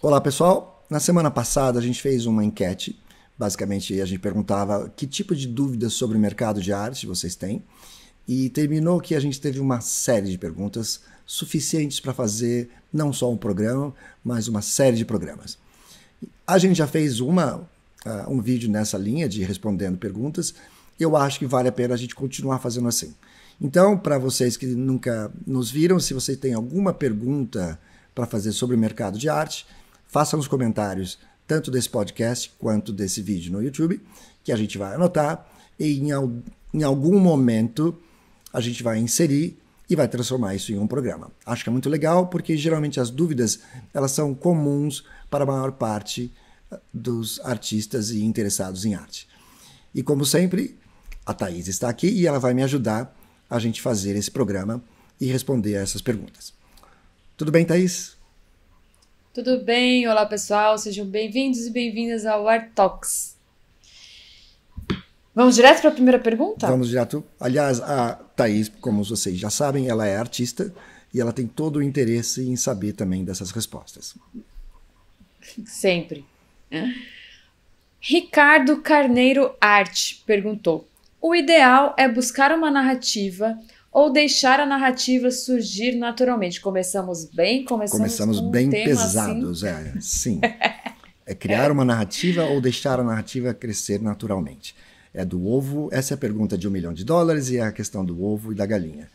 Olá, pessoal. Na semana passada a gente fez uma enquete. Basicamente, a gente perguntava que tipo de dúvidas sobre o mercado de arte vocês têm. E terminou que a gente teve uma série de perguntas suficientes para fazer não só um programa, mas uma série de programas. A gente já fez uma, uh, um vídeo nessa linha de respondendo perguntas. Eu acho que vale a pena a gente continuar fazendo assim. Então, para vocês que nunca nos viram, se vocês têm alguma pergunta para fazer sobre o mercado de arte, façam os comentários tanto desse podcast quanto desse vídeo no YouTube, que a gente vai anotar e em, em algum momento a gente vai inserir e vai transformar isso em um programa. Acho que é muito legal porque geralmente as dúvidas elas são comuns para a maior parte eh, dos artistas e interessados em arte. E como sempre, a Thaís está aqui e ela vai me ajudar a gente fazer esse programa e responder a essas perguntas. Tudo bem, Thaís? Tudo bem? Olá, pessoal. Sejam bem-vindos e bem-vindas ao Art Talks. Vamos direto para a primeira pergunta? Vamos direto. Aliás, a Thaís, como vocês já sabem, ela é artista e ela tem todo o interesse em saber também dessas respostas. Sempre. Ricardo Carneiro Arte perguntou: O ideal é buscar uma narrativa ou deixar a narrativa surgir naturalmente? Começamos bem, começamos, começamos com bem um assim. pesados, assim. é, sim. É criar uma narrativa ou deixar a narrativa crescer naturalmente. É do ovo, essa é a pergunta de um milhão de dólares e é a questão do ovo e da galinha.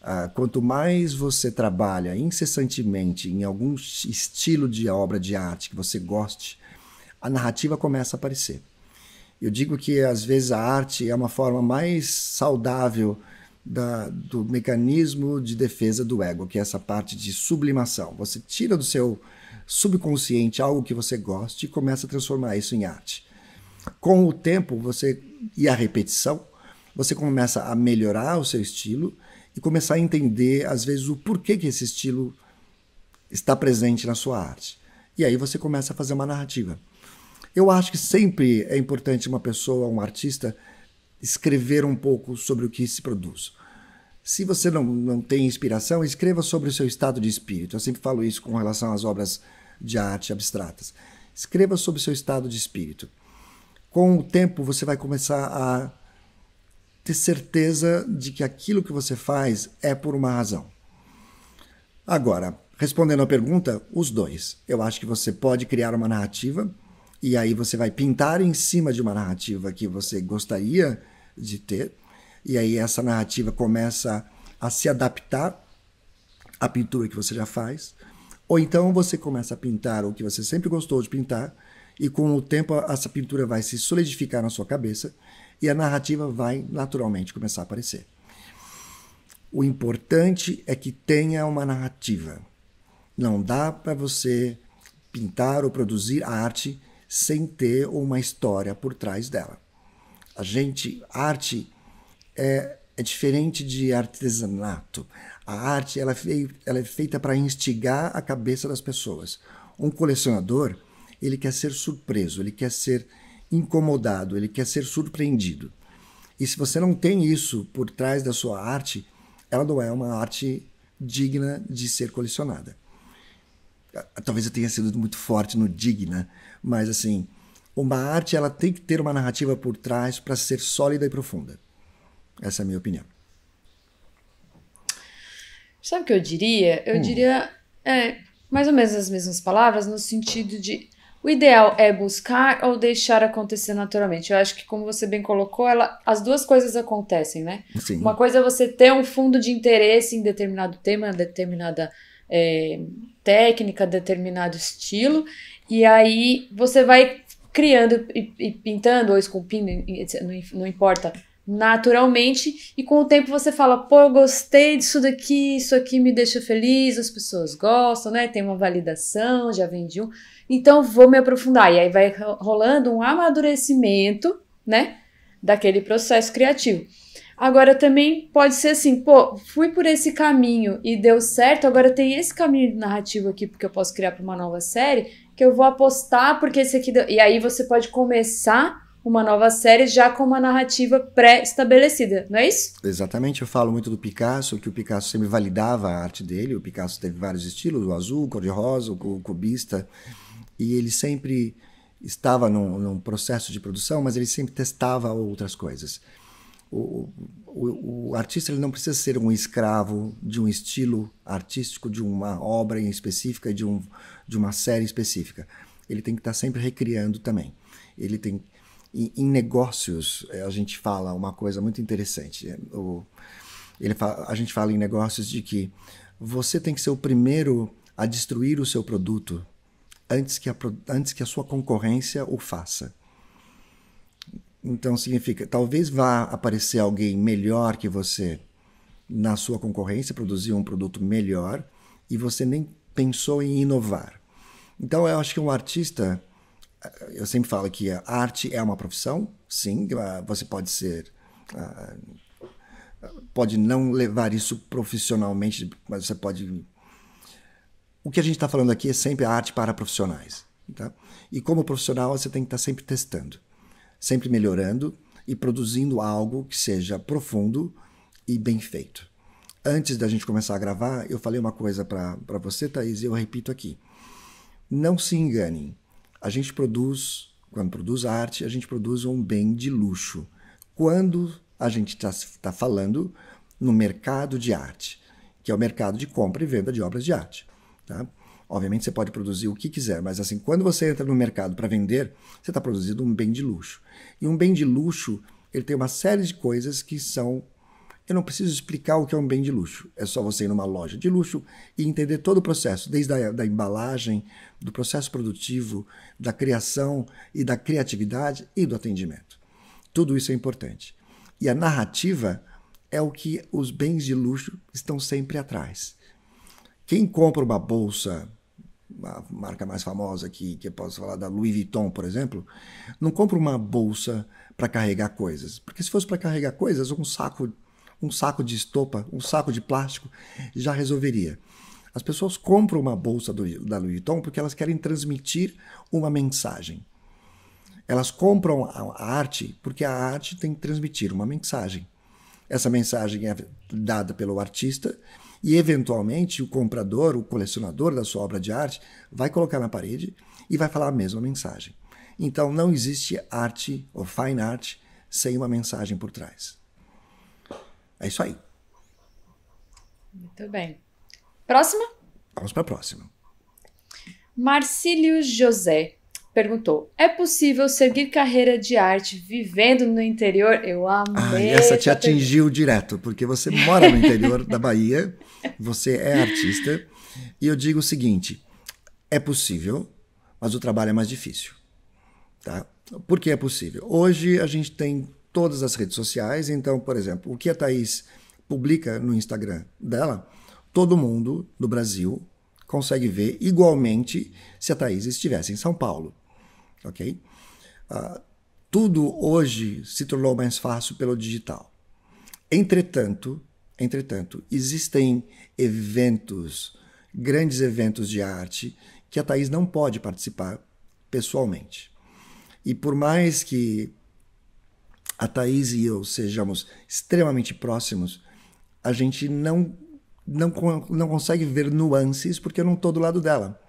Uh, quanto mais você trabalha incessantemente em algum estilo de obra de arte que você goste, a narrativa começa a aparecer. Eu digo que às vezes a arte é uma forma mais saudável da, do mecanismo de defesa do ego, que é essa parte de sublimação. Você tira do seu subconsciente algo que você gosta e começa a transformar isso em arte. Com o tempo você e a repetição, você começa a melhorar o seu estilo e começar a entender, às vezes, o porquê que esse estilo está presente na sua arte. E aí você começa a fazer uma narrativa. Eu acho que sempre é importante uma pessoa, um artista, escrever um pouco sobre o que se produz. Se você não, não tem inspiração, escreva sobre o seu estado de espírito. Eu sempre falo isso com relação às obras de arte abstratas. Escreva sobre o seu estado de espírito. Com o tempo, você vai começar a ter certeza de que aquilo que você faz é por uma razão. Agora, respondendo à pergunta, os dois. Eu acho que você pode criar uma narrativa e aí você vai pintar em cima de uma narrativa que você gostaria de ter e aí essa narrativa começa a se adaptar à pintura que você já faz, ou então você começa a pintar o que você sempre gostou de pintar, e com o tempo essa pintura vai se solidificar na sua cabeça e a narrativa vai naturalmente começar a aparecer. O importante é que tenha uma narrativa. Não dá para você pintar ou produzir a arte sem ter uma história por trás dela. A gente, arte é, é diferente de artesanato. A arte ela, ela é feita para instigar a cabeça das pessoas. Um colecionador ele quer ser surpreso, ele quer ser incomodado, ele quer ser surpreendido. E se você não tem isso por trás da sua arte, ela não é uma arte digna de ser colecionada. Ah, talvez eu tenha sido muito forte no digna, mas assim, uma arte ela tem que ter uma narrativa por trás para ser sólida e profunda. Essa é a minha opinião. Sabe o que eu diria? Eu hum. diria é, mais ou menos as mesmas palavras, no sentido de o ideal é buscar ou deixar acontecer naturalmente. Eu acho que, como você bem colocou, ela, as duas coisas acontecem, né? Sim. Uma coisa é você ter um fundo de interesse em determinado tema, determinada é, técnica, determinado estilo, e aí você vai criando e, e pintando ou esculpindo, não importa, naturalmente e com o tempo você fala, pô, eu gostei disso daqui, isso aqui me deixa feliz, as pessoas gostam, né? Tem uma validação, já vendi um, então vou me aprofundar. E aí vai rolando um amadurecimento, né, daquele processo criativo. Agora também pode ser assim, pô, fui por esse caminho e deu certo, agora tem esse caminho narrativo aqui porque eu posso criar para uma nova série, que eu vou apostar porque esse aqui deu... e aí você pode começar uma nova série já com uma narrativa pré-estabelecida, não é isso? Exatamente, eu falo muito do Picasso, que o Picasso sempre validava a arte dele, o Picasso teve vários estilos, o azul, o cor-de-rosa, o cubista, e ele sempre estava num, num, processo de produção, mas ele sempre testava outras coisas. O, o, o artista não precisa ser um escravo de um estilo artístico, de uma obra em específica, de, um, de uma série específica. Ele tem que estar sempre recriando também. Ele tem, e, em negócios, eh, a gente fala uma coisa muito interessante. Eh, o, ele a gente fala em negócios de que você tem que ser o primeiro a destruir o seu produto antes que a, antes que a sua concorrência o faça. Então significa, talvez vá aparecer alguém melhor que você na sua concorrência, produzir um produto melhor e você nem pensou em inovar. Então eu acho que um artista eu sempre falo que a arte é uma profissão, sim, ah, você pode ser. Ah, pode não levar isso profissionalmente, mas você pode. O que a gente está falando aqui é sempre arte para profissionais. Tá? E como profissional, você tem que estar tá sempre testando, sempre melhorando e produzindo algo que seja profundo e bem feito. Antes da gente começar a gravar, eu falei uma coisa para você, Thaís, e eu repito aqui. Não se enganem a gente produz, quando produz arte, a gente produz um bem de luxo. Quando a gente está tá falando no mercado de arte, que é o mercado de compra e venda de obras de arte. Tá? Obviamente você pode produzir o que quiser, mas assim, quando você entra no mercado para vender, você está produzindo um bem de luxo. E um bem de luxo, ele tem uma série de coisas que são eu não preciso explicar o que é um bem de luxo. É só você ir numa loja de luxo e entender todo o processo, desde a da embalagem, do processo produtivo, da criação e da criatividade e do atendimento. Tudo isso é importante. E a narrativa é o que os bens de luxo estão sempre atrás. Quem compra uma bolsa, a marca mais famosa aqui, que eu posso falar da Louis Vuitton, por exemplo, não compra uma bolsa para carregar coisas. Porque se fosse para carregar coisas, um saco um saco de estopa, um saco de plástico, já resolveria. As pessoas compram uma bolsa do, da Louis Vuitton porque elas querem transmitir uma mensagem. Elas compram a, a arte porque a arte tem que transmitir uma mensagem. Essa mensagem é dada pelo artista e, eventualmente, o comprador, o colecionador da sua obra de arte, vai colocar na parede e vai falar a mesma mensagem. Então, não existe arte ou fine art sem uma mensagem por trás. É isso aí. Muito bem. Próxima? Vamos para a próxima. Marcílio José perguntou: É possível seguir carreira de arte vivendo no interior? Eu amei. Ah, essa te atingiu direto, porque você mora no interior da Bahia, você é artista. E eu digo o seguinte: é possível, mas o trabalho é mais difícil. Tá? Por que é possível? Hoje a gente tem todas as redes sociais. Então, por exemplo, o que a Thaís publica no Instagram dela, todo mundo do Brasil consegue ver igualmente se a Thaís estivesse em São Paulo. Ok? Uh, tudo hoje se tornou mais fácil pelo digital. Entretanto, entretanto, existem eventos, grandes eventos de arte, que a Thaís não pode participar pessoalmente. E por mais que a Thaís e eu sejamos extremamente próximos, a gente não, não, não consegue ver nuances porque eu não estou do lado dela.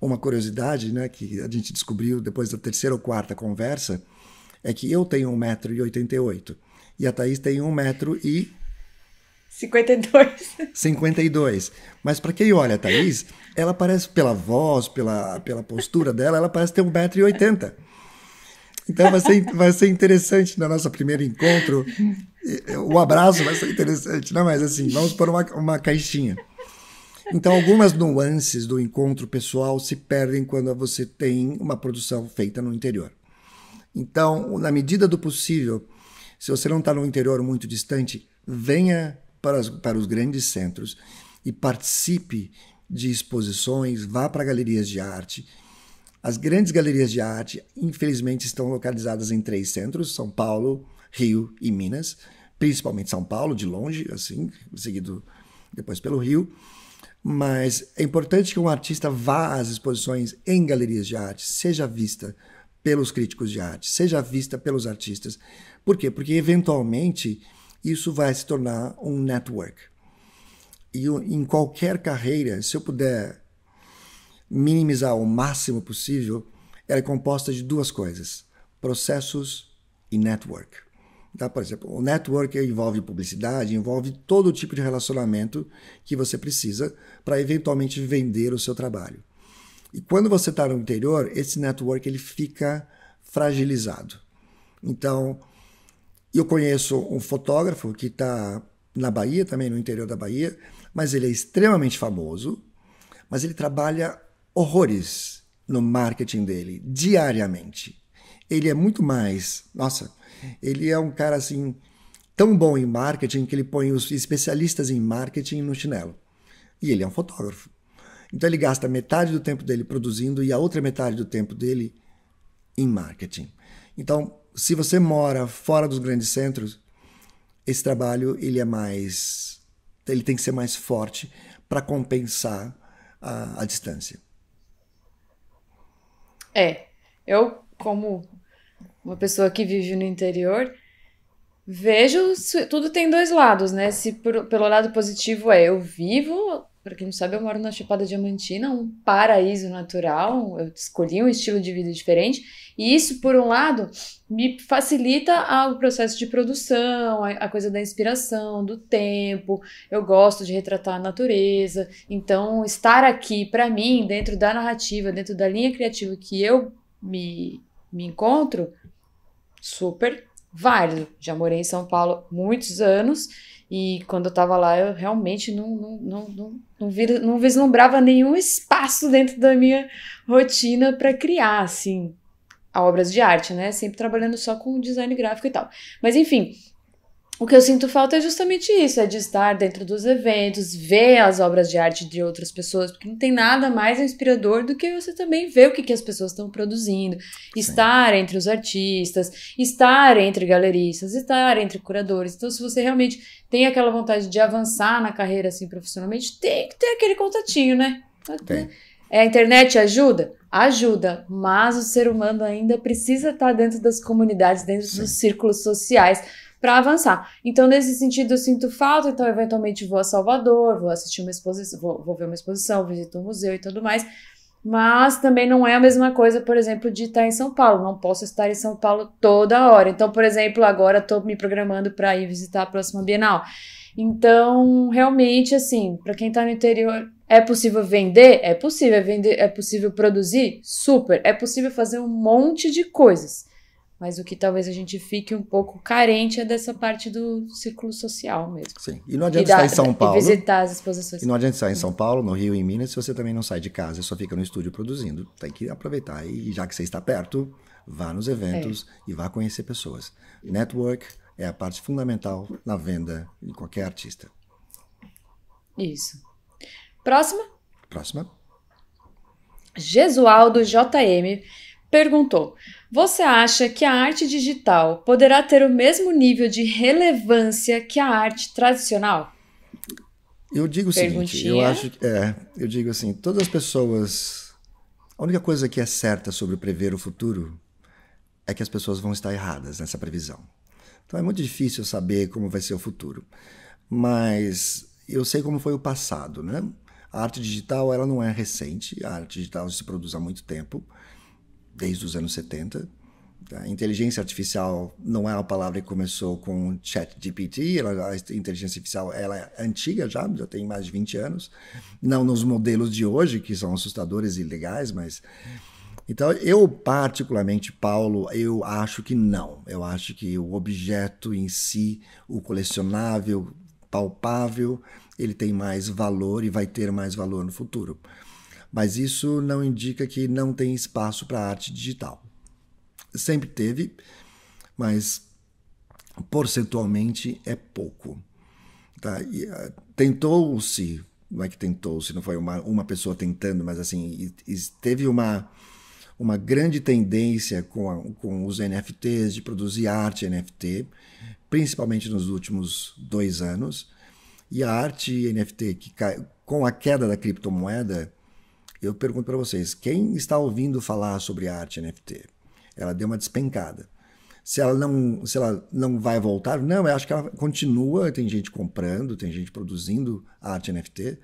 Uma curiosidade né, que a gente descobriu depois da terceira ou quarta conversa é que eu tenho 1,88m e a Thaís tem 152 m e... 52. Mas para quem olha a Thaís, ela parece, pela voz, pela, pela postura dela, ela parece ter 1,80m. Então vai ser, vai ser interessante no nosso primeiro encontro. O abraço vai ser interessante, não? Né? Mas assim, vamos por uma, uma caixinha. Então, algumas nuances do encontro pessoal se perdem quando você tem uma produção feita no interior. Então, na medida do possível, se você não está no interior muito distante, venha para, as, para os grandes centros e participe de exposições, vá para galerias de arte as grandes galerias de arte, infelizmente, estão localizadas em três centros: São Paulo, Rio e Minas. Principalmente São Paulo, de longe, assim, seguido depois pelo Rio. Mas é importante que um artista vá às exposições em galerias de arte, seja vista pelos críticos de arte, seja vista pelos artistas. Por quê? Porque eventualmente isso vai se tornar um network. E em qualquer carreira, se eu puder minimizar ao máximo possível, ela é composta de duas coisas: processos e network. Tá? Por exemplo, o network envolve publicidade, envolve todo tipo de relacionamento que você precisa para eventualmente vender o seu trabalho. E quando você está no interior, esse network ele fica fragilizado. Então, eu conheço um fotógrafo que está na Bahia, também no interior da Bahia, mas ele é extremamente famoso, mas ele trabalha horrores no marketing dele, diariamente. Ele é muito mais. Nossa, ele é um cara assim, tão bom em marketing que ele põe os especialistas em marketing no chinelo. E ele é um fotógrafo. Então ele gasta metade do tempo dele produzindo e a outra metade do tempo dele em marketing. Então, se você mora fora dos grandes centros, esse trabalho ele é mais ele tem que ser mais forte para compensar a, a distância. É. Eu, como uma pessoa que vive no interior, vejo tudo tem dois lados, né? Se por, pelo lado positivo é eu vivo para quem não sabe, eu moro na Chapada Diamantina, um paraíso natural. Eu escolhi um estilo de vida diferente. E isso, por um lado, me facilita o processo de produção, a, coisa da inspiração, do tempo. Eu gosto de retratar a natureza. Então, estar aqui, para mim, dentro da narrativa, dentro da linha criativa que eu me, me encontro, super válido. Já morei em São Paulo muitos anos e quando eu tava lá, eu realmente não, não, não, não, não, vir, não vislumbrava nenhum espaço dentro da minha rotina para criar, assim, obras de arte, né? Sempre trabalhando só com design gráfico e tal. Mas enfim, o que eu sinto falta é justamente isso, é de estar dentro dos eventos, ver as obras de arte de outras pessoas, porque não tem nada mais inspirador do que você também ver o que, que as pessoas estão produzindo, Sim. estar entre os artistas, estar entre galeristas, estar entre curadores. Então, se você realmente tem aquela vontade de avançar na carreira assim profissionalmente, tem que ter aquele contatinho, né? Tem. É, a internet ajuda? Ajuda, mas o ser humano ainda precisa estar dentro das comunidades, dentro Sim. dos círculos sociais para avançar. Então, nesse sentido, eu sinto falta, então, eventualmente, vou a Salvador, vou assistir uma exposição, vou, vou ver uma exposição, visito um museu e tudo mais. Mas também não é a mesma coisa, por exemplo, de estar em São Paulo. Não posso estar em São Paulo toda hora. Então, por exemplo, agora estou me programando para ir visitar a próxima Bienal. Então, realmente, assim, para quem está no interior, é possível vender? É possível. É, vender, é possível produzir? Super. É possível fazer um monte de coisas. Mas o que talvez a gente fique um pouco carente é dessa parte do círculo social mesmo. Sim. E não adianta e da, estar em São Paulo. E visitar as exposições. E não adianta estar em São uhum. Paulo, no Rio, em Minas, se você também não sai de casa só fica no estúdio produzindo. Tem que aproveitar. E já que você está perto, vá nos eventos é. e vá conhecer pessoas. Network é a parte fundamental na venda de qualquer artista. Isso. Próxima? Próxima. Jesualdo JM perguntou: você acha que a arte digital poderá ter o mesmo nível de relevância que a arte tradicional? Eu digo o seguinte, eu acho que é, eu digo assim, todas as pessoas a única coisa que é certa sobre prever o futuro é que as pessoas vão estar erradas nessa previsão. Então é muito difícil saber como vai ser o futuro. Mas eu sei como foi o passado, né? A arte digital ela não é recente, a arte digital se produz há muito tempo desde os anos 70. A inteligência artificial não é uma palavra que começou com o chat GPT, ela, a inteligência artificial ela é antiga já, já tem mais de 20 anos. Não nos modelos de hoje, que são assustadores e legais, mas... Então, eu particularmente, Paulo, eu acho que não. Eu acho que o objeto em si, o colecionável, palpável, ele tem mais valor e vai ter mais valor no futuro mas isso não indica que não tem espaço para arte digital. Sempre teve, mas porcentualmente é pouco. Tá? Uh, tentou-se, não é que tentou-se, não foi uma, uma pessoa tentando, mas assim, teve uma, uma grande tendência com, a, com os NFTs de produzir arte NFT, principalmente nos últimos dois anos. E a arte NFT, que cai, com a queda da criptomoeda, eu pergunto para vocês, quem está ouvindo falar sobre arte NFT? Ela deu uma despencada. Se ela não, se ela não vai voltar, não, eu acho que ela continua, tem gente comprando, tem gente produzindo arte NFT,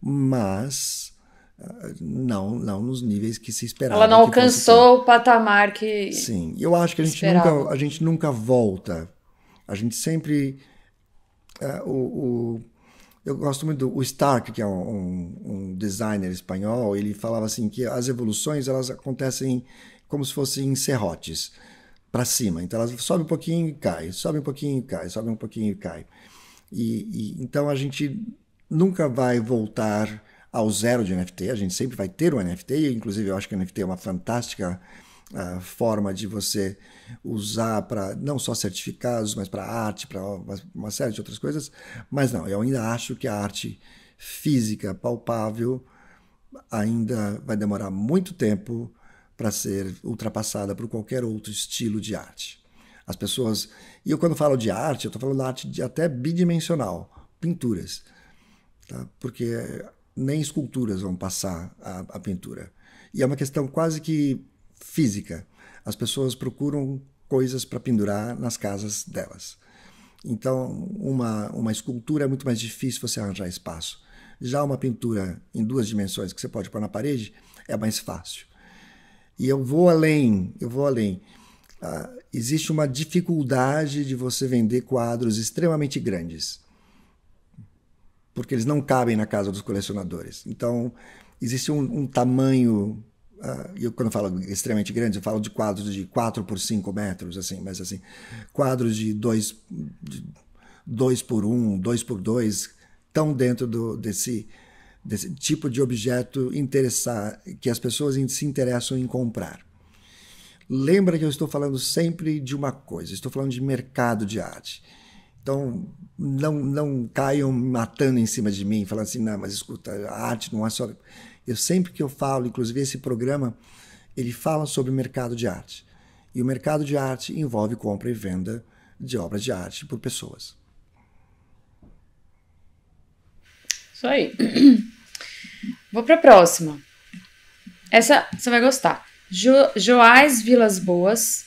mas ah, não, não nos níveis que se esperava. Ela não alcançou o patamar que Sim, eu acho que a gente nunca a gente nunca volta. A gente sempre uh, o, o eu gosto muito do Stark, que é um, um, designer espanhol, ele falava assim que as evoluções elas acontecem como se fossem serrotes para cima. Então elas sobe um pouquinho e cai, sobe um pouquinho e cai, sobe um pouquinho e cai. E, e, então a gente nunca vai voltar ao zero de NFT, a gente sempre vai ter um NFT, inclusive eu acho que o NFT é uma fantástica a forma de você usar para não só certificados, mas para arte, para uma série de outras coisas. Mas não, eu ainda acho que a arte física, palpável, ainda vai demorar muito tempo para ser ultrapassada por qualquer outro estilo de arte. As pessoas, e eu quando falo de arte, eu estou falando de arte de, até bidimensional, pinturas, tá? porque nem esculturas vão passar a, a pintura. E é uma questão quase que física. As pessoas procuram coisas para pendurar nas casas delas. Então, uma, uma escultura é muito mais difícil você arranjar espaço. Já uma pintura em duas dimensões que você pode pôr na parede é mais fácil. E eu vou além, eu vou além. Uh, existe uma dificuldade de você vender quadros extremamente grandes, porque eles não cabem na casa dos colecionadores. Então, existe um, um tamanho ah, e eu, quando eu falo extremamente grandes, eu falo de quadros de 4 por 5 metros, assim, mas assim, quadros de 2 dois, dois por 1, um, 2 por 2, tão dentro do, desse, desse tipo de objeto interessar, que as pessoas se interessam em comprar. Lembra que eu estou falando sempre de uma coisa, estou falando de mercado de arte. Então, não, não caiam matando em cima de mim, falando assim, não, mas escuta, a arte não é só eu sempre que eu falo, inclusive esse programa, ele fala sobre o mercado de arte. E o mercado de arte envolve compra e venda de obras de arte por pessoas. Isso aí. Vou para a próxima. Essa você vai gostar. Jo, Joás Vilas Boas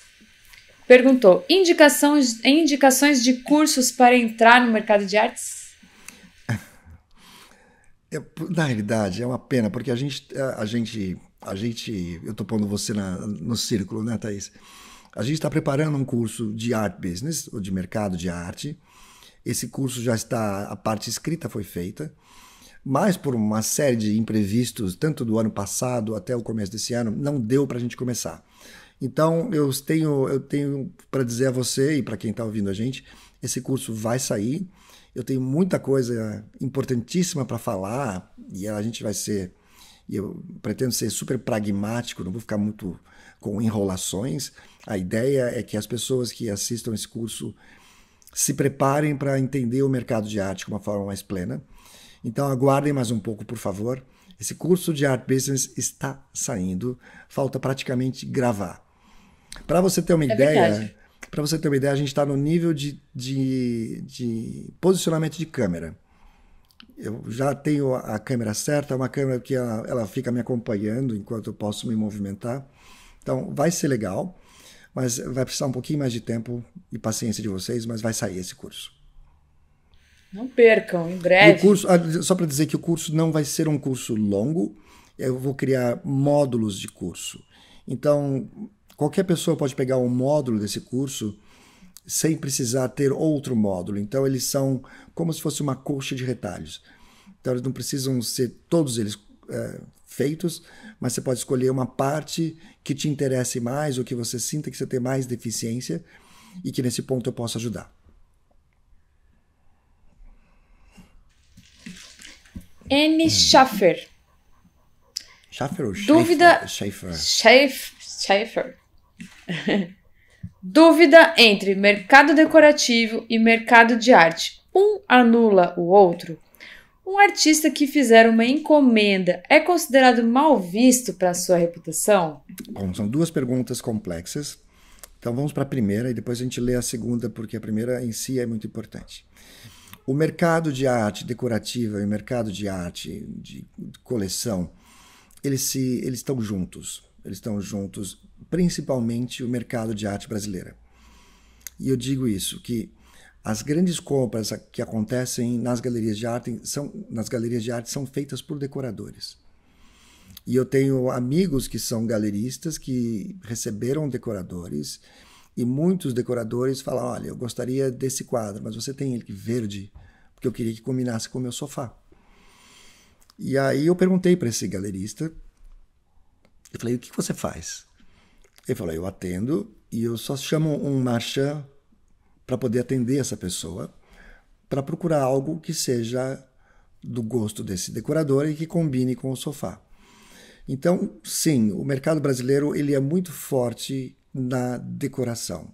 perguntou: indicações, indicações de cursos para entrar no mercado de artes? É, na realidade, é uma pena, porque a gente. A gente, a gente eu estou pondo você na, no círculo, né, Thaís? A gente está preparando um curso de art business, ou de mercado de arte. Esse curso já está. A parte escrita foi feita, mas por uma série de imprevistos, tanto do ano passado até o começo desse ano, não deu para a gente começar. Então, eu tenho, eu tenho para dizer a você e para quem está ouvindo a gente: esse curso vai sair eu tenho muita coisa importantíssima para falar e a gente vai ser. eu pretendo ser super pragmático, não vou ficar muito com enrolações. A ideia é que as pessoas que assistam esse curso se preparem para entender o mercado de arte de uma forma mais plena. Então aguardem mais um pouco, por favor. Esse curso de Art Business está saindo, falta praticamente gravar. Para você ter uma é ideia, verdade. Para você ter uma ideia, a gente está no nível de, de, de, posicionamento de câmera. Eu já tenho a câmera certa, é uma câmera que ela, ela fica me acompanhando enquanto eu posso me movimentar. Então, vai ser legal, mas vai precisar um pouquinho mais de tempo e paciência de vocês, mas vai sair esse curso. Não percam, em breve. Curso, ah, só para dizer que o curso não vai ser um curso longo, eu vou criar módulos de curso. Então, Qualquer pessoa pode pegar um módulo desse curso sem precisar ter outro módulo. Então, eles são como se fosse uma coxa de retalhos. Então, eles não precisam ser todos eles é, feitos, mas você pode escolher uma parte que te interesse mais ou que você sinta que você tem mais deficiência e que nesse ponto eu posso ajudar. N. Schaffer. Schaffer ou Dúvida... Schaefer? Schaefer. Schaefer. Dúvida entre mercado decorativo e mercado de arte. Um anula o outro? Um artista que fizer uma encomenda é considerado mal visto para sua reputação? Bom, são duas perguntas complexas. Então vamos para a primeira e depois a gente lê a segunda, porque a primeira em si é muito importante. O mercado de arte decorativa e o mercado de arte de coleção, eles se eles estão juntos. Eles estão juntos, principalmente o mercado de arte brasileira. E eu digo isso, que as grandes compras que acontecem nas galerias de arte são, nas galerias de arte são feitas por decoradores. E eu tenho amigos que são galeristas que receberam decoradores e muitos decoradores falam: olha, eu gostaria desse quadro, mas você tem ele verde, porque eu queria que combinasse com o meu sofá. E aí eu perguntei para esse galerista eu falei, o que você faz? Ele falou, eu atendo e eu só chamo um marcha para poder atender essa pessoa, para procurar algo que seja do gosto desse decorador e que combine com o sofá. Então, sim, o mercado brasileiro ele é muito forte na decoração.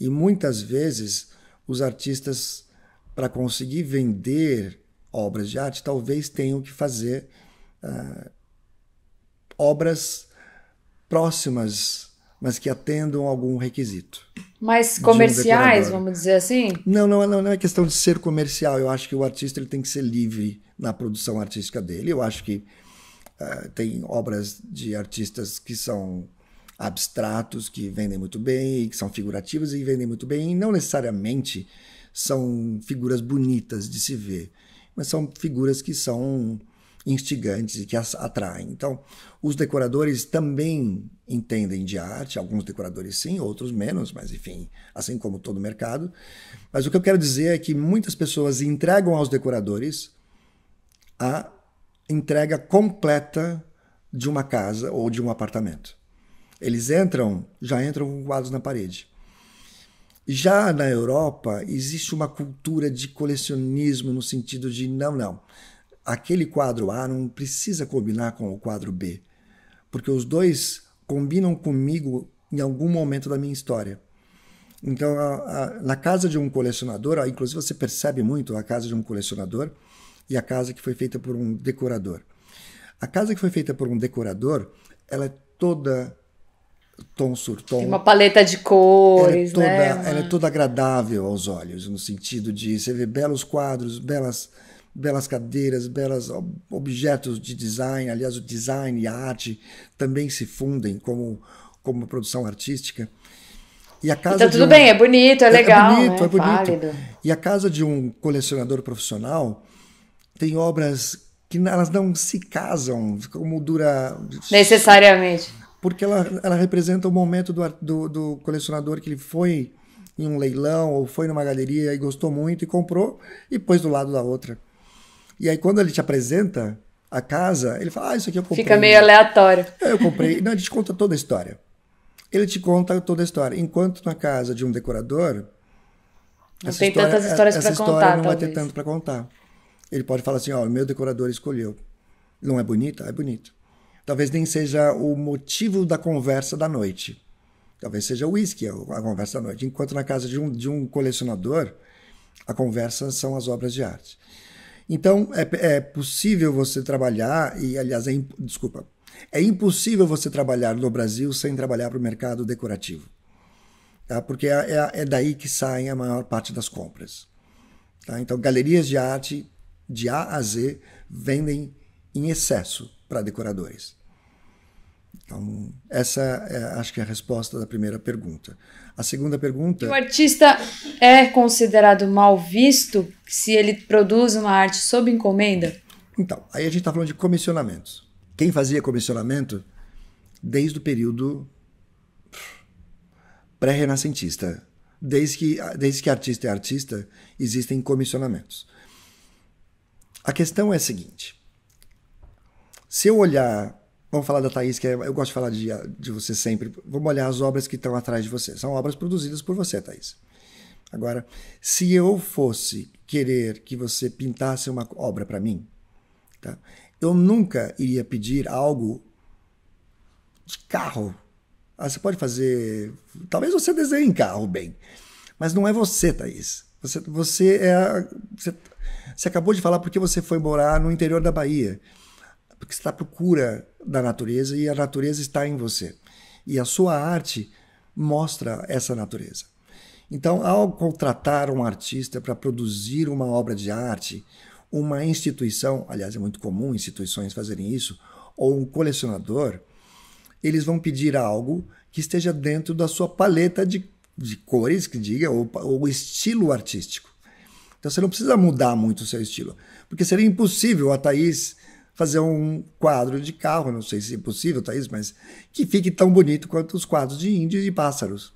E muitas vezes os artistas para conseguir vender obras de arte talvez tenham que fazer uh, obras próximas, mas que atendam algum requisito. Mas comerciais, um vamos dizer assim? Não, não, não, não é questão de ser comercial. Eu acho que o artista ele tem que ser livre na produção artística dele. Eu acho que uh, tem obras de artistas que são abstratos, que vendem muito bem, que são figurativos e vendem muito bem, e não necessariamente são figuras bonitas de se ver, mas são figuras que são instigantes e que as atraem. Então, os decoradores também entendem de arte, alguns decoradores sim, outros menos, mas enfim, assim como todo mercado. Mas o que eu quero dizer é que muitas pessoas entregam aos decoradores a entrega completa de uma casa ou de um apartamento. Eles entram, já entram com quadros na parede. Já na Europa, existe uma cultura de colecionismo no sentido de não, não. Aquele quadro A não precisa combinar com o quadro B porque os dois combinam comigo em algum momento da minha história. Então, a, a, na casa de um colecionador, a, inclusive você percebe muito a casa de um colecionador e a casa que foi feita por um decorador. A casa que foi feita por um decorador, ela é toda tom sur tom. Tem uma paleta de cores, ela é toda, né? Ela é toda agradável aos olhos, no sentido de você ver belos quadros, belas belas cadeiras, belos objetos de design. Aliás, o design e a arte também se fundem como, como produção artística. E a casa então, tudo um... bem, é bonito, é, é, é legal. É bonito, né? é bonito. Válido. E a casa de um colecionador profissional tem obras que elas não se casam, como dura. Necessariamente. Porque ela, ela representa o momento do, do, do colecionador que ele foi em um leilão ou foi numa galeria e gostou muito e comprou e pôs do lado da outra. E aí, quando ele te apresenta a casa, ele fala: Ah, isso aqui eu comprei. Fica meio aleatório. É, eu comprei. Não, ele te conta toda a história. Ele te conta toda a história. Enquanto na casa de um decorador. Não tem história, tantas é, histórias para história contar. Não talvez. vai ter tanto para contar. Ele pode falar assim: Ó, oh, meu decorador escolheu. Não é bonita? É bonito. Talvez nem seja o motivo da conversa da noite. Talvez seja o uísque é a conversa da noite. Enquanto na casa de um, de um colecionador, a conversa são as obras de arte. Então, é, é possível você trabalhar, e aliás, é, desculpa, é impossível você trabalhar no Brasil sem trabalhar para o mercado decorativo. Tá? Porque é, é, é, daí que saem a maior parte das compras. Tá? Então, galerias de arte de A a Z vendem em excesso para decoradores. Então, essa é, acho que é a resposta da primeira pergunta. A segunda pergunta. O artista é considerado mal visto se ele produz uma arte sob encomenda? Então, aí a gente está falando de comissionamentos. Quem fazia comissionamento desde o período pré-renascentista. Desde que, desde que artista é artista, existem comissionamentos. A questão é a seguinte: se eu olhar. Vamos falar da Thaís, que é, eu gosto de falar de, de você sempre. Vamos olhar as obras que estão atrás de você. São obras produzidas por você, Thaís. Agora, se eu fosse querer que você pintasse uma obra para mim, tá? eu nunca iria pedir algo de carro. Ah, você pode fazer. Talvez você desenhe carro bem, mas não é você, Thaís. Você, você é. Você, você acabou de falar porque você foi morar no interior da Bahia. Porque você está à procura da natureza e a natureza está em você. E a sua arte mostra essa natureza. Então, ao contratar um artista para produzir uma obra de arte, uma instituição, aliás, é muito comum instituições fazerem isso, ou um colecionador, eles vão pedir algo que esteja dentro da sua paleta de, de cores, que diga, ou, ou estilo artístico. Então você não precisa mudar muito o seu estilo, porque seria impossível a Thaís fazer um quadro de carro, não sei se é possível, Thaís, mas que fique tão bonito quanto os quadros de índios e pássaros.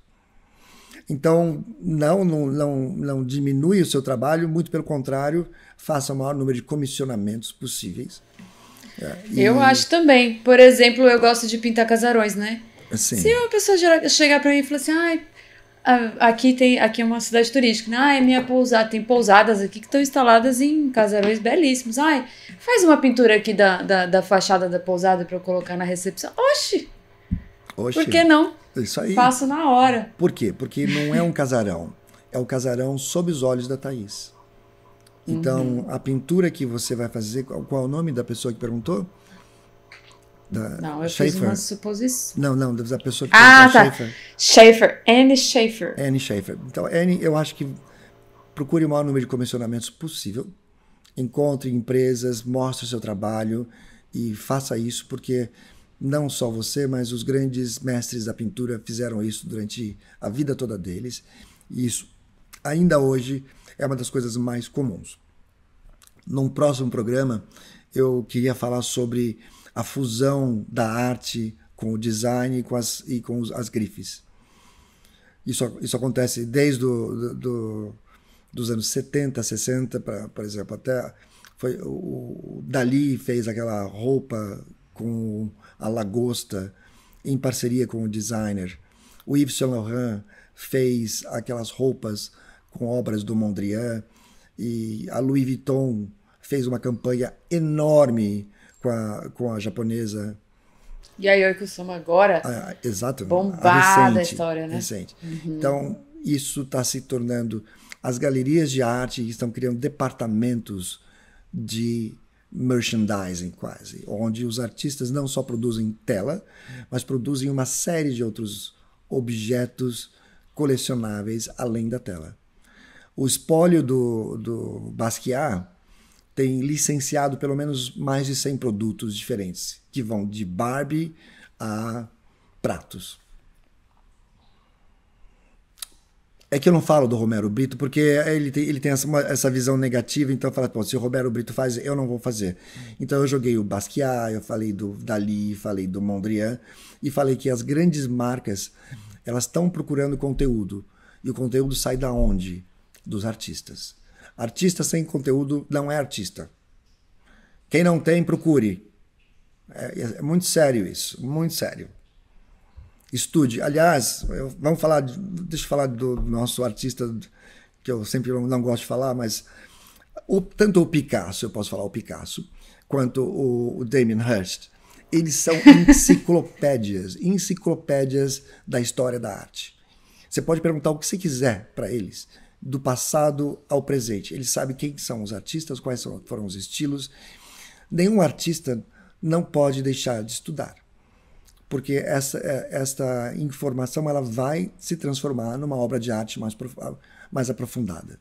Então, não, não, não, não diminui o seu trabalho, muito pelo contrário, faça o maior número de comissionamentos possíveis. É, e... Eu acho também. Por exemplo, eu gosto de pintar casarões, né? Sim. Se uma pessoa chegar para mim e falar assim, ai, aqui tem aqui é uma cidade turística, né? minha pousada, tem pousadas aqui que estão instaladas em casarões belíssimos. Ai, faz uma pintura aqui da, da, da fachada da pousada para eu colocar na recepção. Oxi! Oxi! Por que não? É isso aí. Faço na hora. Por quê? Porque não é um casarão. é o casarão sob os olhos da Thaís. Então, uhum. a pintura que você vai fazer, qual, qual é o nome da pessoa que perguntou? Da não, eu Schaefer. fiz uma suposição. Não, não, da pessoa que ah, perguntou. Ah, tá. Schaefer. Schaefer. Anne Schaefer. Anne Schaefer. Então, Anne, eu acho que procure o maior número de comissionamentos possível. Encontre empresas, mostre o seu trabalho e faça isso, porque não só você, mas os grandes mestres da pintura fizeram isso durante a vida toda deles. E isso, ainda hoje, é uma das coisas mais comuns. Num próximo programa, eu queria falar sobre a fusão da arte com o design e com as, e com as grifes. Isso, isso acontece desde do, do dos anos 70, 60, pra, por exemplo, até foi o, o Dali fez aquela roupa com a Lagosta, em parceria com o designer. O Yves Saint Laurent fez aquelas roupas com obras do Mondrian e a Louis Vuitton fez uma campanha enorme com a, com a japonesa. E a Yoko Soma agora. Ah, exato. Bombada a, recente, a história, né? Recente. Uhum. Então, isso está se tornando. As galerias de arte estão criando departamentos de merchandising quase, onde os artistas não só produzem tela, mas produzem uma série de outros objetos colecionáveis além da tela. O espólio do, do Basquiat tem licenciado pelo menos mais de 100 produtos diferentes, que vão de Barbie a pratos. É que eu não falo do Romero Brito, porque ele tem, ele tem essa, uma, essa visão negativa, então fala, pô, se o Romero Brito faz, eu não vou fazer. Então eu joguei o Basquiat, eu falei do Dali, falei do Mondrian, e falei que as grandes marcas, elas estão procurando conteúdo. E o conteúdo sai da onde? Dos artistas. Artista sem conteúdo não é artista. Quem não tem, procure. é, é muito sério isso, muito sério estude. Aliás, eu, vamos falar, deixa eu falar do nosso artista que eu sempre não gosto de falar, mas o, tanto o Picasso, eu posso falar o Picasso, quanto o, o Damien Hirst, eles são enciclopédias, enciclopédias da história da arte. Você pode perguntar o que você quiser para eles, do passado ao presente. Eles sabem quem são os artistas, quais foram os estilos. Nenhum artista não pode deixar de estudar porque essa é, esta informação ela vai se transformar numa obra de arte mais mais aprofundada.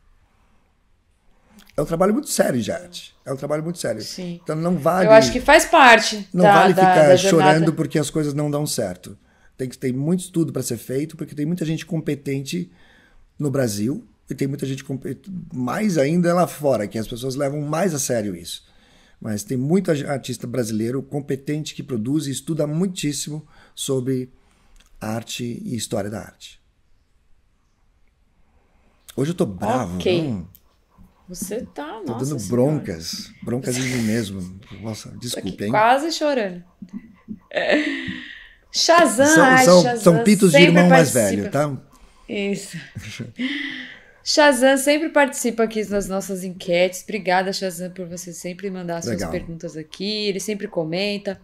É um trabalho muito sério de arte. É um trabalho muito sério. Sim. Então não vale. Eu acho que faz parte. Não da, vale da, ficar da chorando porque as coisas não dão certo. Tem que ter muito estudo para ser feito, porque tem muita gente competente no Brasil e tem muita gente mais ainda lá fora, que as pessoas levam mais a sério isso. Mas tem muito artista brasileiro competente que produz e estuda muitíssimo sobre arte e história da arte. Hoje eu tô bravo. Okay. Você tá, tô nossa. Tô dando broncas. Senhora. Broncas em mim mesmo. Nossa, desculpe, hein? Quase chorando. É. Shazam, são, são, Shazam, são pitos de irmão participa. mais velho, tá? Isso. Shazam sempre participa aqui nas nossas enquetes. Obrigada, Shazam, por você sempre mandar suas Legal. perguntas aqui. Ele sempre comenta.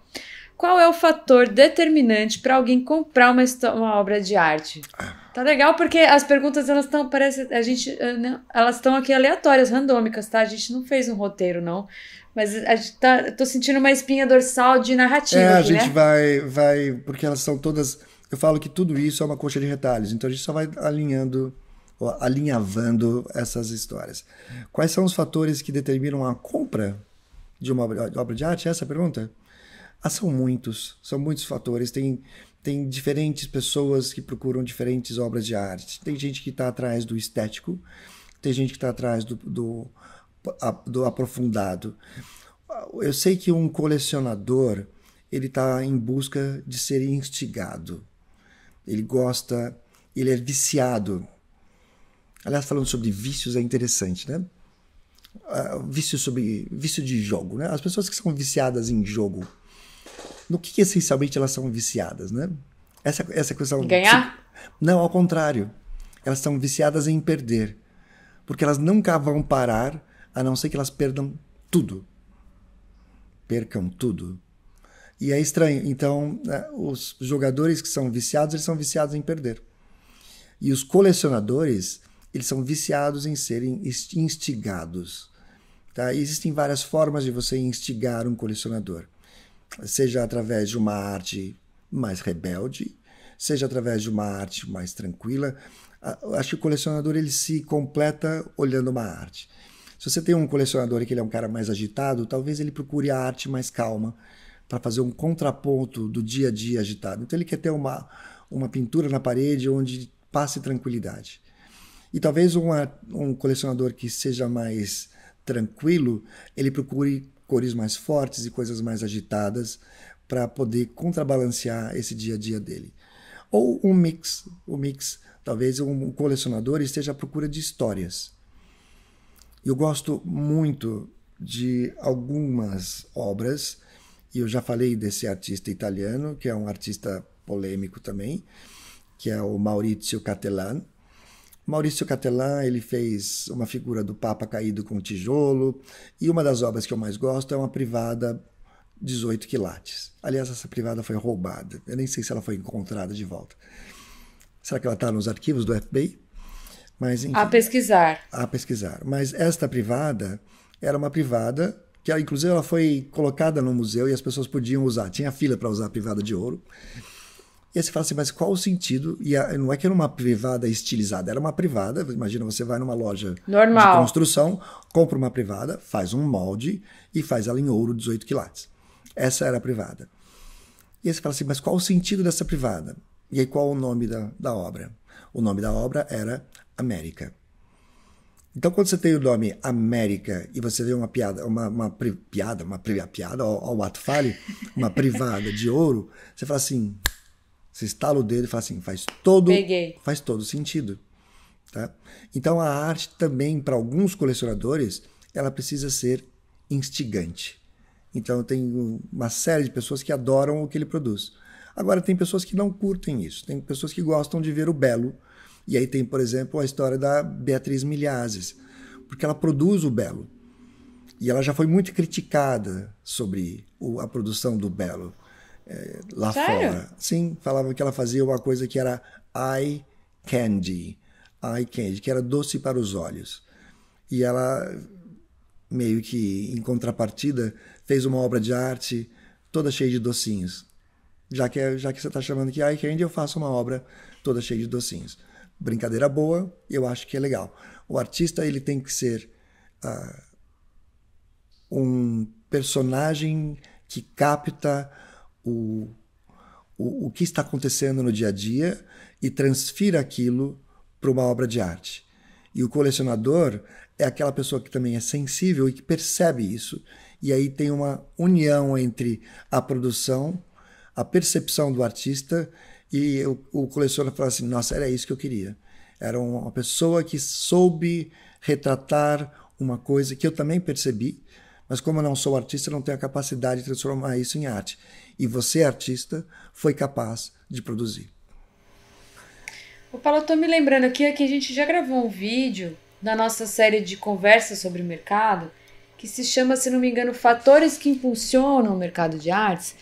Qual é o fator determinante para alguém comprar uma, uma, obra de arte? Ah. Tá legal porque as perguntas elas estão parece a gente eh, né, elas estão aqui aleatórias, randômicas, tá? A gente não fez um roteiro não, mas a gente tá, tô sentindo uma espinha dorsal de narrativa. É, aqui, a gente né? vai vai porque elas são todas. Eu falo que tudo isso é uma coxa de retalhos, então a gente só vai alinhando alinhavando essas histórias. Quais são os fatores que determinam a compra de uma obra de arte? É essa pergunta? Ah, são muitos, são muitos fatores. Tem, tem diferentes pessoas que procuram diferentes obras de arte. Tem gente que está atrás do estético, tem gente que está atrás do, do, do aprofundado. Eu sei que um colecionador ele está em busca de ser instigado. Ele gosta, ele é viciado Aliás, falando sobre vícios é interessante, né? Uh, ah, vício sobre vício de jogo, né? As pessoas que são viciadas em jogo, no que, que essencialmente elas são viciadas, né? Essa essa questão ganhar? Não, ao contrário. Elas são viciadas em perder, porque elas nunca vão parar a não ser que elas perdam tudo. Percam tudo. E é estranho. Então, né, os jogadores que são viciados, eles são viciados em perder. E os colecionadores, eles são viciados em serem instigados. Tá? Existem várias formas de você instigar um colecionador, seja através de uma arte mais rebelde, seja através de uma arte mais tranquila. Acho que o colecionador ele se completa olhando uma arte. Se você tem um colecionador que ele é um cara mais agitado, talvez ele procure a arte mais calma para fazer um contraponto do dia a dia agitado. Então ele quer ter uma, uma pintura na parede onde passe tranquilidade. E talvez uma, um colecionador que seja mais tranquilo, ele procure cores mais fortes e coisas mais agitadas para poder contrabalancear esse dia a dia dele. Ou um mix, o um mix, talvez um colecionador esteja à procura de histórias. Eu gosto muito de algumas obras, e eu já falei desse artista italiano, que é um artista polêmico também, que é o Maurizio Cattelan, Maurício Catellan, ele fez uma figura do Papa caído com tijolo, e uma das obras que eu mais gosto é uma privada 18 quilates. Aliás, essa privada foi roubada. Eu nem sei se ela foi encontrada de volta. Será que ela está nos arquivos do FBI? Mas, enfim, a pesquisar. A pesquisar. Mas esta privada era uma privada que, inclusive, ela foi colocada no museu e as pessoas podiam usar. Tinha fila para usar a privada de ouro. E aí você fala assim, mas qual o sentido? E a, não é que era uma privada estilizada, era uma privada. Imagina, você vai numa loja Normal. de construção, compra uma privada, faz um molde e faz ela em ouro 18 quilates. Essa era a privada. E aí você fala assim, mas qual o sentido dessa privada? E aí qual o nome da, da obra? O nome da obra era América. Então, quando você tem o nome América e você tem uma piada, uma, uma pri, piada, uma pri, piada, ao, ao ato fale, uma privada de ouro, você fala assim: você estala o dedo e fala assim, faz todo, Peguei. faz todo sentido. Tá? Então a arte também, para alguns colecionadores, ela precisa ser instigante. Então tem uma série de pessoas que adoram o que ele produz. Agora tem pessoas que não curtem isso, tem pessoas que gostam de ver o belo. E aí tem, por exemplo, a história da Beatriz Milhazes, porque ela produz o belo. E ela já foi muito criticada sobre a produção do belo é, lá Sério? fora. Sim, falava que ela fazia uma coisa que era eye candy. Eye candy, que era doce para os olhos. E ela, meio que em contrapartida, fez uma obra de arte toda cheia de docinhos. Já que, é, já que você está chamando que eye candy, eu faço uma obra toda cheia de docinhos. Brincadeira boa, eu acho que é legal. O artista ele tem que ser uh, um personagem que capta o, o, o que está acontecendo no dia a dia e transfira aquilo para uma obra de arte. E o colecionador é aquela pessoa que também é sensível e que percebe isso. E aí tem uma união entre a produção, a percepção do artista e o, o colecionador fala assim: nossa, era isso que eu queria. Era uma pessoa que soube retratar uma coisa que eu também percebi, mas como eu não sou artista, eu não tenho a capacidade de transformar isso em arte e você, artista, foi capaz de produzir. O Paulo, eu tô me lembrando aqui é que a gente já gravou um vídeo na nossa série de conversas sobre o mercado, que se chama, se não me engano, Fatores que Impulsionam o Mercado de Artes,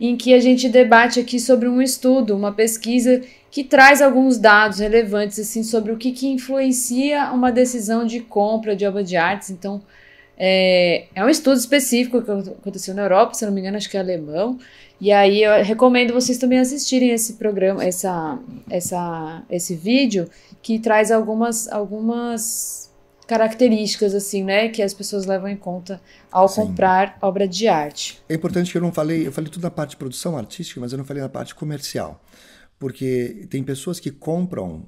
em que a gente debate aqui sobre um estudo, uma pesquisa que traz alguns dados relevantes assim sobre o que, que influencia uma decisão de compra de obra de artes. Então, é, é um estudo específico que aconteceu na Europa, se não me engano, acho que é alemão. E aí eu recomendo vocês também assistirem esse programa, essa, essa, esse vídeo que traz algumas, algumas características assim, né, que as pessoas levam em conta ao Sim. comprar obra de arte. É importante que eu não falei, eu falei tudo na parte de produção artística, mas eu não falei na parte comercial, porque tem pessoas que compram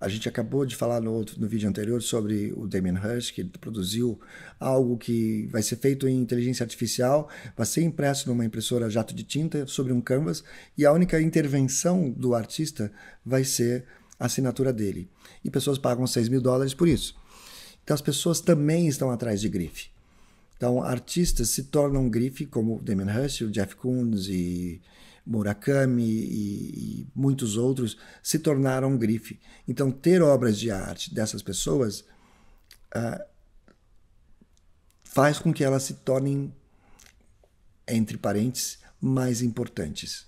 a gente acabou de falar no, outro, no vídeo anterior sobre o Damien Hirst, que produziu algo que vai ser feito em inteligência artificial, vai ser impresso numa impressora jato de tinta sobre um canvas e a única intervenção do artista vai ser a assinatura dele. E pessoas pagam 6 mil dólares por isso. Então as pessoas também estão atrás de grife. Então artistas se tornam grife, como o Damien Hirst, o Jeff Koons e Murakami e, e muitos outros se tornaram grife. Então, ter obras de arte dessas pessoas ah, faz com que elas se tornem, entre parênteses, mais importantes.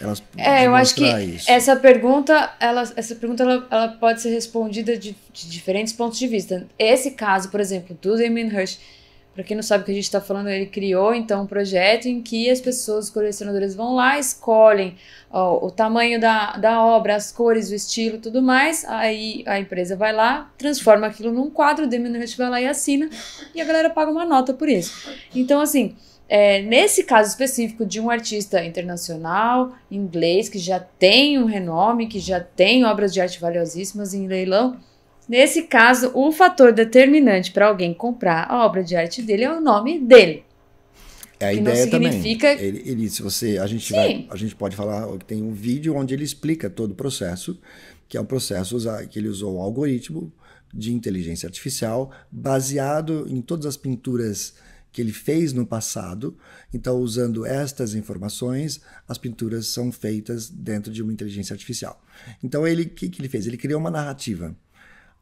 Elas é, eu acho que isso. essa pergunta, ela, essa pergunta ela, ela pode ser respondida de, de, diferentes pontos de vista. Esse caso, por exemplo, do Damien Hirsch, para quem não sabe o que a gente está falando, ele criou então um projeto em que as pessoas, os colecionadores, vão lá, escolhem ó, o tamanho da, da obra, as cores, o estilo, tudo mais. Aí a empresa vai lá, transforma aquilo num quadro, o diminuinte vai lá e assina, e a galera paga uma nota por isso. Então, assim, é, nesse caso específico de um artista internacional, inglês, que já tem um renome, que já tem obras de arte valiosíssimas em leilão, Nesse caso, o fator determinante para alguém comprar a obra de arte dele é o nome dele. É a que ideia não significa... também. Ele, ele, se você, a gente Sim. vai, a gente pode falar que tem um vídeo onde ele explica todo o processo, que é um processo que ele usou um algoritmo de inteligência artificial baseado em todas as pinturas que ele fez no passado. Então, usando estas informações, as pinturas são feitas dentro de uma inteligência artificial. Então, ele, o que, que ele fez? Ele criou uma narrativa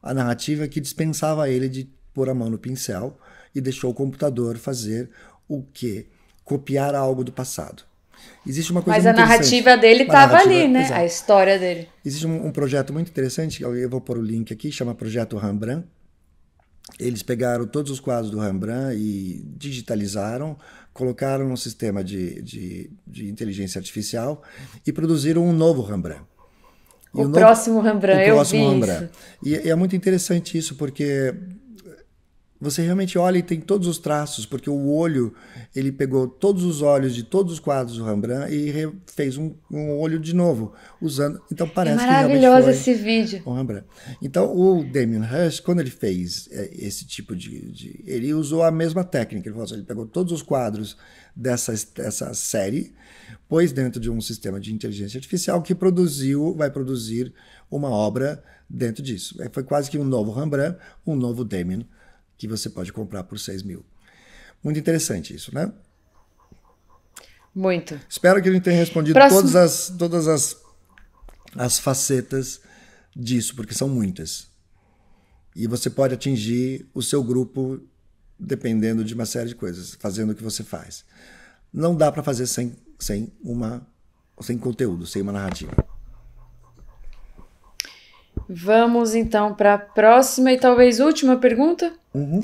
a narrativa é que dispensava ele de pôr a mão no pincel e deixou o computador fazer o que? Copiar algo do passado. Existe uma coisa Mas a narrativa dele estava ali, né? Exato. A história dele. Existe um, um, projeto muito interessante, eu vou pôr o link aqui, chama Projeto Rembrandt. Eles pegaram todos os quadros do Rembrandt e digitalizaram, colocaram num sistema de, de, de inteligência artificial e produziram um novo Rembrandt o, o próximo Rembrandt, o próximo eu vi Rembrandt. Isso. E, e é muito interessante isso, porque você realmente olha e tem todos os traços, porque o olho, ele pegou todos os olhos de todos os quadros do Rembrandt e fez um, um, olho de novo, usando. Então é parece é maravilhoso esse vídeo. O Rembrandt. Então o Damien Hirst, quando ele fez é, esse tipo de, de, ele usou a mesma técnica. Ele, falou assim, ele pegou todos os quadros dessa, dessa série pôs dentro de um sistema de inteligência artificial que produziu, vai produzir uma obra dentro disso. É, foi quase que um novo Rembrandt, um novo Damien, que você pode comprar por 6 mil. Muito interessante isso, né? Muito. Espero que a gente tenha respondido Próximo. todas, as, todas as, as facetas disso, porque são muitas. E você pode atingir o seu grupo dependendo de uma série de coisas, fazendo o que você faz. Não dá para fazer sem sem uma sem conteúdo, sem uma narrativa. Vamos então para a próxima e talvez última pergunta. Uhum.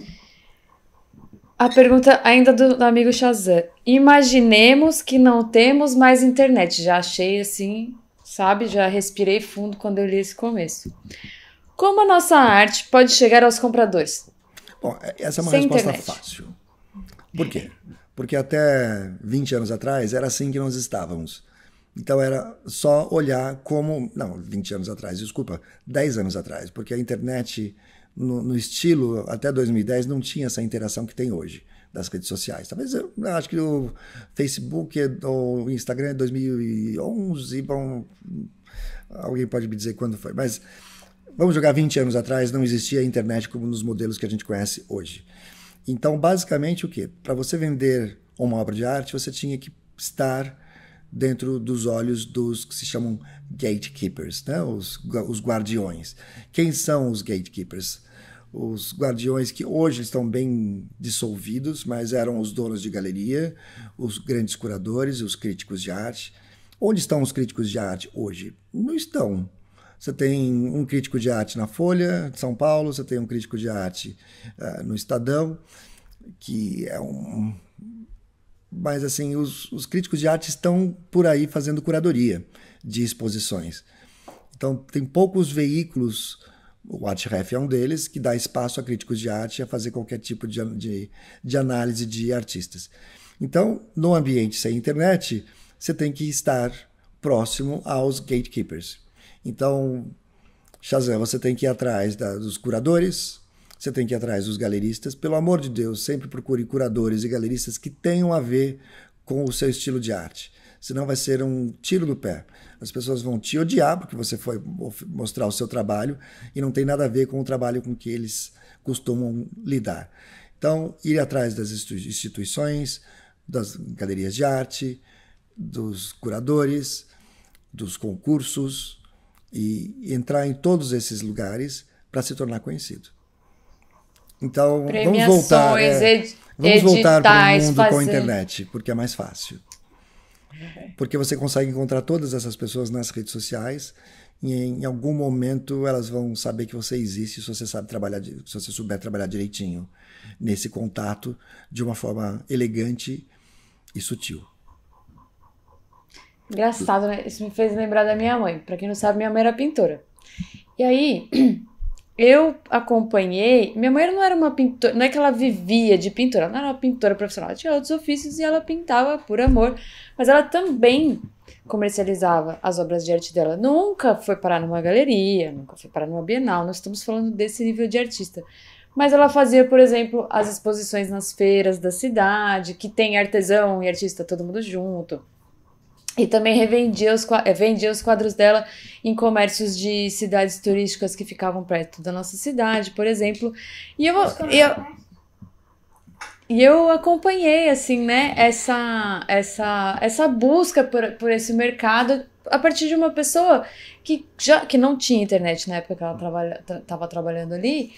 A pergunta ainda do, do, amigo Shazam. Imaginemos que não temos mais internet. Já achei assim, sabe? Já respirei fundo quando eu li esse começo. Como a nossa arte pode chegar aos compradores? Bom, essa é uma Sem resposta internet. fácil. Por quê? porque até 20 anos atrás era assim que nós estávamos. Então era só olhar como. Não, 20 anos atrás, desculpa, 10 anos atrás, porque a internet, no, no estilo até 2010, não tinha essa interação que tem hoje das redes sociais. Talvez eu acho que o Facebook é, ou o Instagram é 2011, bom, alguém pode me dizer quando foi, mas vamos jogar 20 anos atrás, não existia a internet como nos modelos que a gente conhece hoje. Então, basicamente, o que? Para você vender uma obra de arte, você tinha que estar dentro dos olhos dos que se chamam gatekeepers, né? os, os guardiões. Quem são os gatekeepers? Os guardiões que hoje estão bem dissolvidos, mas eram os donos de galeria, os grandes curadores, os críticos de arte. Onde estão os críticos de arte hoje? Não estão. Você tem um crítico de arte na Folha de São Paulo, você tem um crítico de arte uh, no Estadão, que é um. Mas, assim, os, os críticos de arte estão por aí fazendo curadoria de exposições. Então, tem poucos veículos o ArtRef é um deles, que dá espaço a críticos de arte a fazer qualquer tipo de, de, de, análise de artistas. Então, no ambiente sem internet, você tem que estar próximo aos gatekeepers. Então, Shazam, você tem que ir atrás da, dos curadores, você tem que ir atrás dos galeristas. Pelo amor de Deus, sempre procure curadores e galeristas que tenham a ver com o seu estilo de arte. Senão vai ser um tiro do pé. As pessoas vão te odiar porque você foi mostrar o seu trabalho e não tem nada a ver com o trabalho com que eles costumam lidar. Então, ir atrás das instituições, das galerias de arte, dos curadores, dos concursos, e entrar em todos esses lugares para se tornar conhecido. Então, vamos voltar. É, vamos editais, voltar para o mundo fazer... com a internet, porque é mais fácil. Porque você consegue encontrar todas essas pessoas nas redes sociais e em algum momento elas vão saber que você existe se você sabe trabalhar, se você souber trabalhar direitinho nesse contato de uma forma elegante e sutil. Engraçado, né? Isso me fez lembrar da minha mãe. Para quem não sabe, minha mãe era pintora. E aí, eu acompanhei. Minha mãe não era uma pintora, não é que ela vivia de pintura, ela não era uma pintora profissional. Ela tinha outros ofícios e ela pintava por amor, mas ela também comercializava as obras de arte dela. Nunca foi parar numa galeria, nunca foi parar numa bienal. Nós estamos falando desse nível de artista. Mas ela fazia, por exemplo, as exposições nas feiras da cidade, que tem artesão e artista todo mundo junto. E também revendia os, eh, vendia os quadros dela em comércios de cidades turísticas que ficavam perto da nossa cidade, por exemplo. E eu, eu, e eu acompanhei, assim, né, essa, essa, essa busca por, por esse mercado a partir de uma pessoa que, já, que não tinha internet na época que ela estava trabalha, trabalhando ali.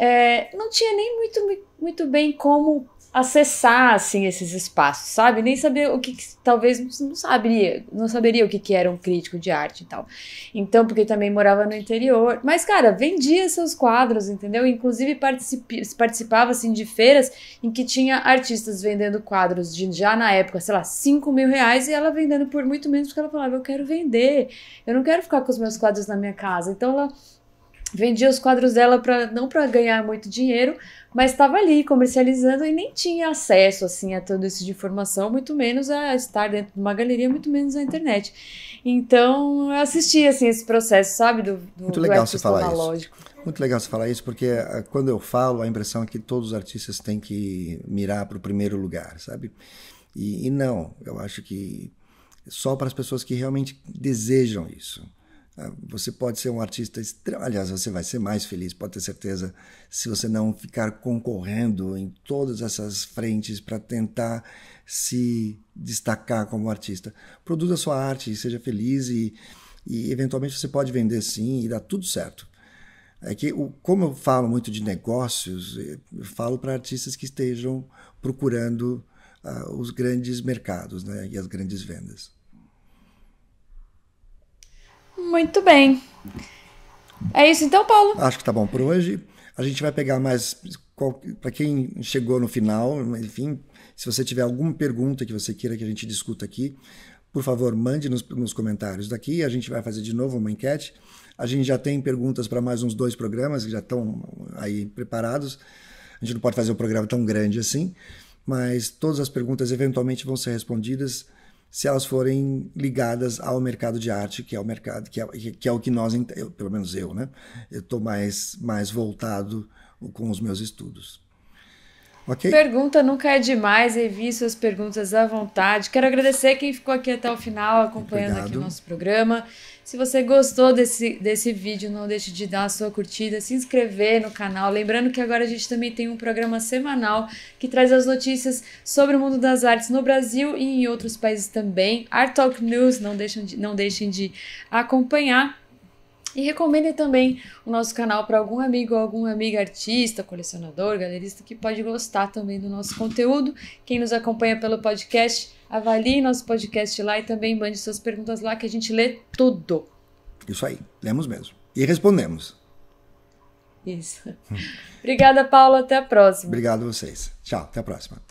É, não tinha nem muito, muito bem como acessar assim esses espaços, sabe? Nem saber o que, que talvez não saberia, não saberia o que, que era um crítico de arte e tal. Então, porque também morava no interior. Mas cara, vendia seus quadros, entendeu? Inclusive participava assim de feiras em que tinha artistas vendendo quadros de já na época, sei lá, 5 mil reais e ela vendendo por muito menos porque ela falava eu quero vender, eu não quero ficar com os meus quadros na minha casa. Então ela vendia os quadros dela para não para ganhar muito dinheiro, mas estava ali comercializando e nem tinha acesso assim a todo isso de informação, muito menos a estar dentro de uma galeria, muito menos a internet. Então eu assisti assim esse processo, sabe, do, do muito legal do você falar analógico. isso. Muito legal você falar isso, porque eh, quando eu falo, a impressão é que todos os artistas têm que mirar para o primeiro lugar, sabe? E, e não, eu acho que só para as pessoas que realmente desejam isso. É, você pode ser um artista extremo, aliás, você vai ser mais feliz, pode ter certeza, se você não ficar concorrendo em todas essas frentes para tentar se destacar como artista. Produza sua arte, seja feliz e, e eventualmente você pode vender sim e dá tudo certo. É que, como eu falo muito de negócios, eu falo para artistas que estejam procurando uh, os grandes mercados né, e as grandes vendas. Muito bem. É isso então, Paulo? Acho que tá bom por hoje. A gente vai pegar mais para quem chegou no final, enfim, se você tiver alguma pergunta que você queira que a gente discuta aqui, por favor, mande nos, nos comentários daqui. A gente vai fazer de novo uma enquete. A gente já tem perguntas para mais uns dois programas que já estão aí preparados. A gente não pode fazer um programa tão grande assim, mas todas as perguntas eventualmente vão ser respondidas se elas forem ligadas ao mercado de arte, que é o mercado, que é, que é o que nós, eu, pelo menos eu, né? Eu estou mais, mais voltado com os meus estudos. Pergunta nunca é demais, envie suas perguntas à vontade. Quero agradecer quem ficou aqui até o final acompanhando Obrigado. aqui o nosso programa. Se você gostou desse, desse vídeo, não deixe de dar a sua curtida, se inscrever no canal. Lembrando que agora a gente também tem um programa semanal que traz as notícias sobre o mundo das artes no Brasil e em outros países também. Art Talk News, não deixam de, não deixem de acompanhar. E recomendem também o nosso canal para algum amigo ou alguma amiga artista, colecionador, galerista que pode gostar também do nosso conteúdo. Quem nos acompanha pelo podcast, avalie nosso podcast lá e também mande suas perguntas lá que a gente lê tudo. Isso aí, lemos mesmo. E respondemos. Isso. Obrigada, Paulo. Até a próxima. Obrigado a vocês. Tchau, até a próxima.